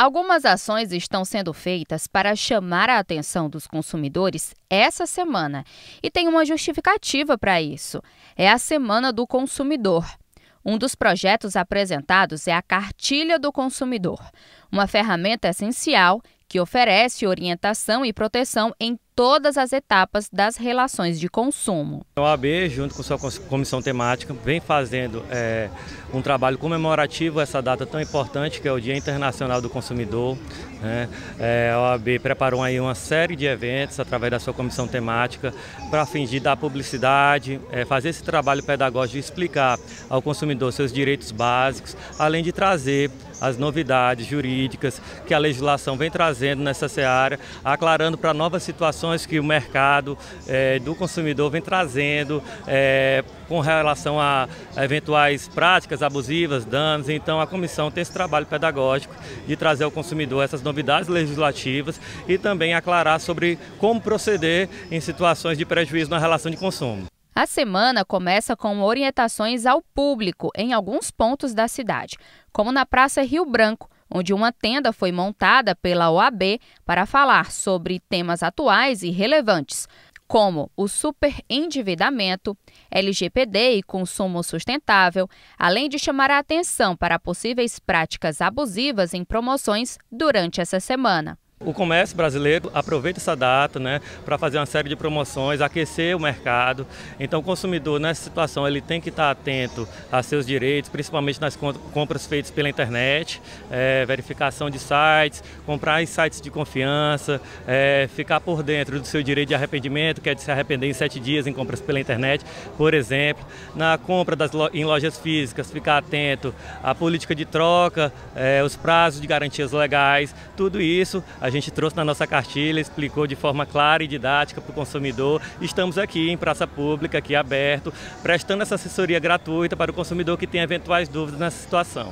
Algumas ações estão sendo feitas para chamar a atenção dos consumidores essa semana e tem uma justificativa para isso. É a Semana do Consumidor. Um dos projetos apresentados é a Cartilha do Consumidor, uma ferramenta essencial que oferece orientação e proteção em todas as etapas das relações de consumo. A OAB, junto com sua comissão temática, vem fazendo é, um trabalho comemorativo a essa data tão importante que é o Dia Internacional do Consumidor. Né? É, a OAB preparou aí uma série de eventos através da sua comissão temática para fingir dar publicidade, é, fazer esse trabalho pedagógico de explicar ao consumidor seus direitos básicos, além de trazer as novidades jurídicas que a legislação vem trazendo nessa seara, aclarando para novas situações que o mercado é, do consumidor vem trazendo é, com relação a eventuais práticas abusivas, danos. Então, a comissão tem esse trabalho pedagógico de trazer ao consumidor essas novidades legislativas e também aclarar sobre como proceder em situações de prejuízo na relação de consumo. A semana começa com orientações ao público em alguns pontos da cidade, como na Praça Rio Branco, onde uma tenda foi montada pela OAB para falar sobre temas atuais e relevantes, como o superendividamento, LGPD e consumo sustentável, além de chamar a atenção para possíveis práticas abusivas em promoções durante essa semana. O comércio brasileiro aproveita essa data né, para fazer uma série de promoções, aquecer o mercado. Então, o consumidor, nessa situação, ele tem que estar atento a seus direitos, principalmente nas compras feitas pela internet, é, verificação de sites, comprar em sites de confiança, é, ficar por dentro do seu direito de arrependimento, que é de se arrepender em sete dias em compras pela internet, por exemplo. Na compra das lo em lojas físicas, ficar atento à política de troca, é, os prazos de garantias legais, tudo isso. A a gente trouxe na nossa cartilha, explicou de forma clara e didática para o consumidor. Estamos aqui em praça pública, aqui aberto, prestando essa assessoria gratuita para o consumidor que tem eventuais dúvidas nessa situação.